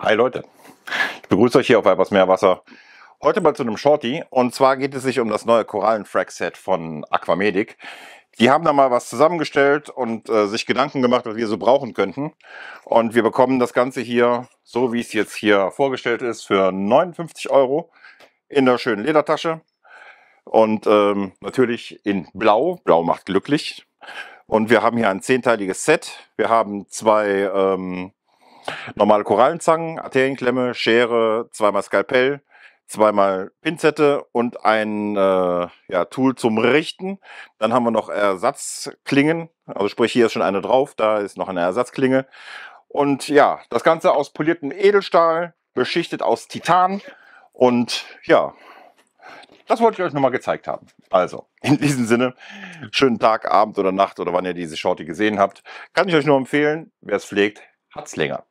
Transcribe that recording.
Hi Leute, ich begrüße euch hier auf etwas mehr Wasser. Heute mal zu einem Shorty und zwar geht es sich um das neue korallenfrag set von Aquamedic. Die haben da mal was zusammengestellt und äh, sich Gedanken gemacht, was wir so brauchen könnten. Und wir bekommen das Ganze hier, so wie es jetzt hier vorgestellt ist, für 59 Euro in der schönen Ledertasche. Und ähm, natürlich in Blau. Blau macht glücklich. Und wir haben hier ein zehnteiliges Set. Wir haben zwei ähm, Normale Korallenzangen, Arterienklemme, Schere, zweimal Skalpell, zweimal Pinzette und ein äh, ja, Tool zum Richten. Dann haben wir noch Ersatzklingen, also sprich hier ist schon eine drauf, da ist noch eine Ersatzklinge. Und ja, das Ganze aus poliertem Edelstahl, beschichtet aus Titan. Und ja, das wollte ich euch nochmal gezeigt haben. Also, in diesem Sinne, schönen Tag, Abend oder Nacht oder wann ihr diese Shorty gesehen habt. Kann ich euch nur empfehlen, wer es pflegt, hat es länger.